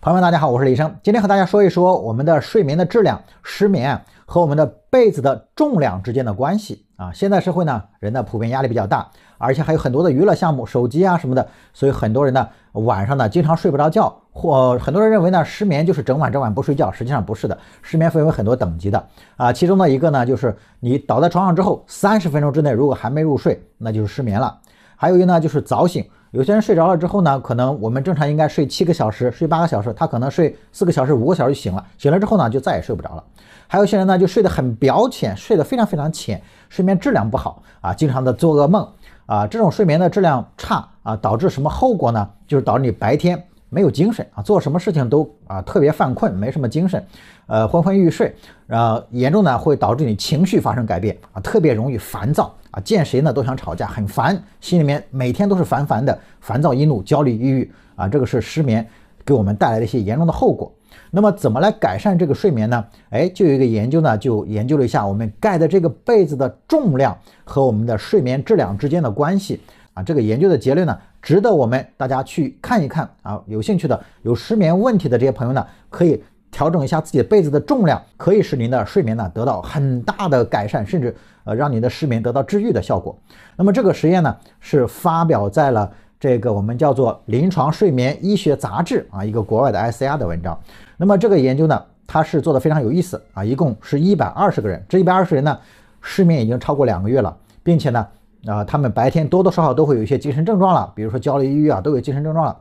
朋友们，大家好，我是李医生，今天和大家说一说我们的睡眠的质量、失眠和我们的被子的重量之间的关系啊。现在社会呢，人的普遍压力比较大，而且还有很多的娱乐项目、手机啊什么的，所以很多人呢晚上呢经常睡不着觉，或很多人认为呢失眠就是整晚整晚不睡觉，实际上不是的，失眠分为很多等级的啊。其中的一个呢，就是你倒在床上之后三十分钟之内如果还没入睡，那就是失眠了。还有一呢，就是早醒。有些人睡着了之后呢，可能我们正常应该睡七个小时、睡八个小时，他可能睡四个小时、五个小时就醒了。醒了之后呢，就再也睡不着了。还有些人呢，就睡得很表浅，睡得非常非常浅，睡眠质量不好啊，经常的做噩梦啊。这种睡眠的质量差啊，导致什么后果呢？就是导致你白天没有精神啊，做什么事情都啊特别犯困，没什么精神，呃昏昏欲睡。然后严重呢，会导致你情绪发生改变啊，特别容易烦躁。啊，见谁呢都想吵架，很烦，心里面每天都是烦烦的，烦躁易怒，焦虑抑郁啊，这个是失眠给我们带来的一些严重的后果。那么怎么来改善这个睡眠呢？哎，就有一个研究呢，就研究了一下我们盖的这个被子的重量和我们的睡眠质量之间的关系啊。这个研究的结论呢，值得我们大家去看一看啊。有兴趣的有失眠问题的这些朋友呢，可以。调整一下自己被子的重量，可以使您的睡眠呢得到很大的改善，甚至呃让你的失眠得到治愈的效果。那么这个实验呢是发表在了这个我们叫做《临床睡眠医学杂志》啊，一个国外的 ICR 的文章。那么这个研究呢，它是做的非常有意思啊，一共是一百二十个人，这一百二十人呢失眠已经超过两个月了，并且呢啊他们白天多多少少都会有一些精神症状了，比如说焦虑抑郁啊都有精神症状了，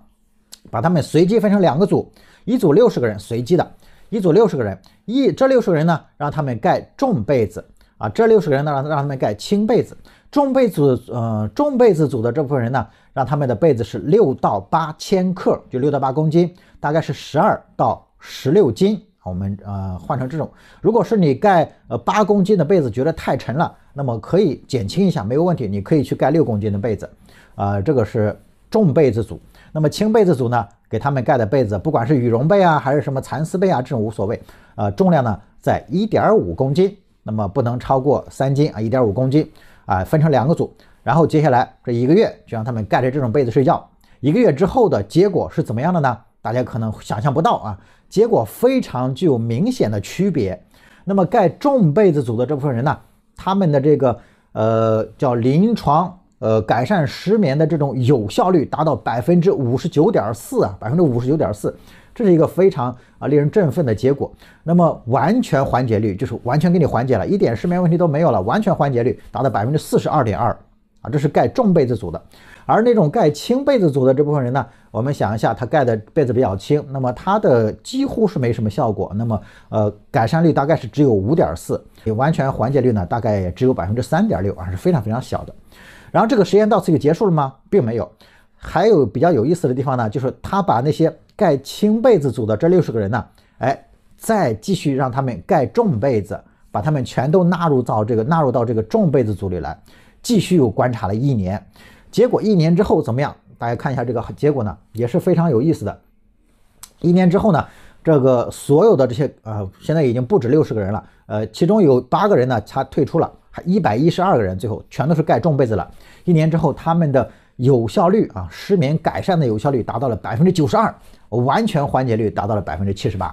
把他们随机分成两个组。一组六十个人随机的，一组六十个人，一这六十个人呢，让他们盖重被子啊，这六十个人呢，让让他们盖轻被子。重被子，呃，重被子组的这部分人呢，让他们的被子是六到八千克，就六到八公斤，大概是十二到十六斤。我们呃换成这种，如果是你盖呃八公斤的被子觉得太沉了，那么可以减轻一下，没有问题，你可以去盖六公斤的被子，啊，这个是重被子组。那么轻被子组呢，给他们盖的被子，不管是羽绒被啊，还是什么蚕丝被啊，这种无所谓。呃，重量呢在一点五公斤，那么不能超过三斤啊，一点五公斤啊，分成两个组，然后接下来这一个月就让他们盖着这种被子睡觉。一个月之后的结果是怎么样的呢？大家可能想象不到啊，结果非常具有明显的区别。那么盖重被子组的这部分人呢，他们的这个呃叫临床。呃，改善失眠的这种有效率达到百分之五十九点四啊，百分之五十九点四，这是一个非常啊令人振奋的结果。那么完全缓解率就是完全给你缓解了，一点失眠问题都没有了。完全缓解率达到百分之四十二点二啊，这是盖重被子组的。而那种盖轻被子组的这部分人呢，我们想一下，他盖的被子比较轻，那么他的几乎是没什么效果。那么呃，改善率大概是只有五点四，也完全缓解率呢，大概也只有百分之三点六啊，是非常非常小的。然后这个实验到此就结束了吗？并没有，还有比较有意思的地方呢，就是他把那些盖轻被子组的这六十个人呢，哎，再继续让他们盖重被子，把他们全都纳入到这个纳入到这个重被子组里来，继续又观察了一年，结果一年之后怎么样？大家看一下这个结果呢，也是非常有意思的。一年之后呢，这个所有的这些呃，现在已经不止六十个人了，呃，其中有八个人呢，他退出了。一百一十二个人，最后全都是盖重被子了。一年之后，他们的有效率啊，失眠改善的有效率达到了百分之九十二，完全缓解率达到了百分之七十八，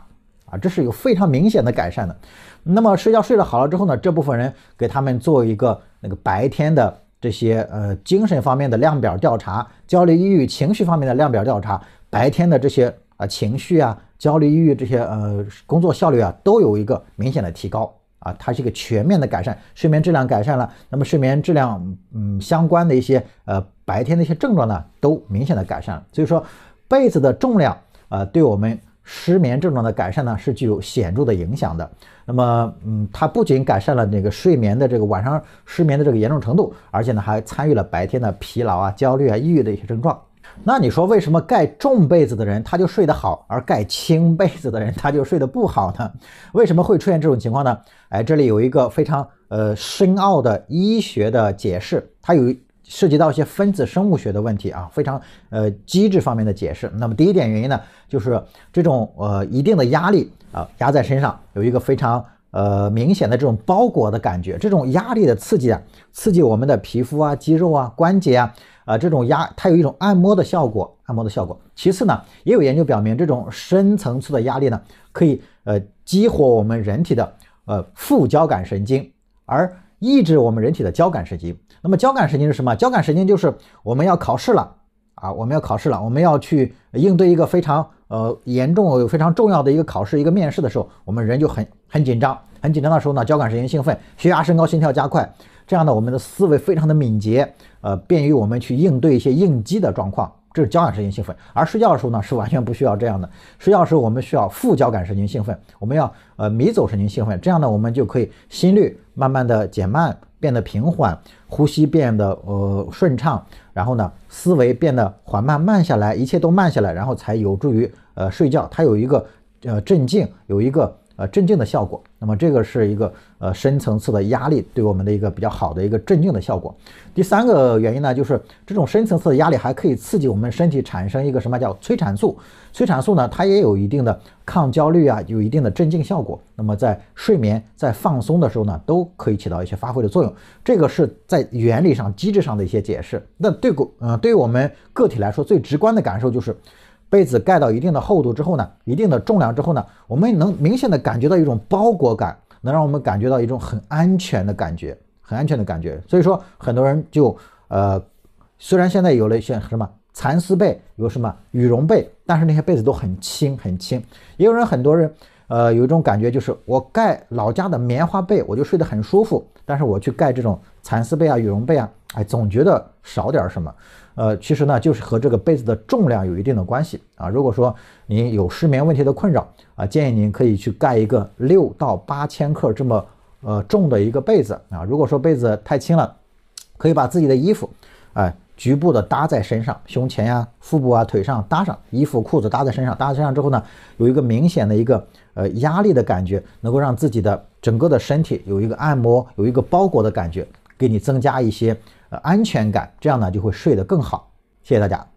啊，这是有非常明显的改善的。那么睡觉睡了好了之后呢，这部分人给他们做一个那个白天的这些呃精神方面的量表调查，焦虑抑郁情绪方面的量表调查，白天的这些啊情绪啊、焦虑抑郁这些呃工作效率啊，都有一个明显的提高。啊，它是一个全面的改善，睡眠质量改善了，那么睡眠质量嗯相关的一些呃白天的一些症状呢，都明显的改善了。所以说被子的重量呃对我们失眠症状的改善呢是具有显著的影响的。那么嗯，它不仅改善了那个睡眠的这个晚上失眠的这个严重程度，而且呢还参与了白天的疲劳啊、焦虑啊、抑郁的一些症状。那你说为什么盖重被子的人他就睡得好，而盖轻被子的人他就睡得不好呢？为什么会出现这种情况呢？哎，这里有一个非常呃深奥的医学的解释，它有涉及到一些分子生物学的问题啊，非常呃机制方面的解释。那么第一点原因呢，就是这种呃一定的压力啊压在身上，有一个非常。呃，明显的这种包裹的感觉，这种压力的刺激啊，刺激我们的皮肤啊、肌肉啊、关节啊，啊，这种压它有一种按摩的效果，按摩的效果。其次呢，也有研究表明，这种深层次的压力呢，可以呃激活我们人体的呃副交感神经，而抑制我们人体的交感神经。那么交感神经是什么？交感神经就是我们要考试了。啊，我们要考试了，我们要去应对一个非常呃严重有非常重要的一个考试一个面试的时候，我们人就很很紧张，很紧张的时候呢，交感神经兴奋，血压升高，心跳加快，这样呢，我们的思维非常的敏捷，呃，便于我们去应对一些应激的状况。这是交感神经兴奋，而睡觉的时候呢，是完全不需要这样的。睡觉的时候，我们需要副交感神经兴奋，我们要呃迷走神经兴奋，这样呢，我们就可以心率慢慢的减慢。变得平缓，呼吸变得呃顺畅，然后呢，思维变得缓慢慢下来，一切都慢下来，然后才有助于呃睡觉。它有一个呃镇静，有一个。呃，镇静的效果，那么这个是一个呃深层次的压力对我们的一个比较好的一个镇静的效果。第三个原因呢，就是这种深层次的压力还可以刺激我们身体产生一个什么叫催产素？催产素呢，它也有一定的抗焦虑啊，有一定的镇静效果。那么在睡眠、在放松的时候呢，都可以起到一些发挥的作用。这个是在原理上、机制上的一些解释。那对个，嗯，对于我们个体来说，最直观的感受就是。被子盖到一定的厚度之后呢，一定的重量之后呢，我们能明显的感觉到一种包裹感，能让我们感觉到一种很安全的感觉，很安全的感觉。所以说，很多人就，呃，虽然现在有了一些什么蚕丝被，有什么羽绒被，但是那些被子都很轻，很轻。也有人，很多人。呃，有一种感觉就是我盖老家的棉花被，我就睡得很舒服。但是我去盖这种蚕丝被啊、羽绒被啊，哎，总觉得少点什么。呃，其实呢，就是和这个被子的重量有一定的关系啊。如果说您有失眠问题的困扰啊，建议您可以去盖一个六到八千克这么呃重的一个被子啊。如果说被子太轻了，可以把自己的衣服，哎。局部的搭在身上，胸前呀、腹部啊、腿上搭上衣服、裤子搭在身上，搭在身上之后呢，有一个明显的一个呃压力的感觉，能够让自己的整个的身体有一个按摩、有一个包裹的感觉，给你增加一些呃安全感，这样呢就会睡得更好。谢谢大家。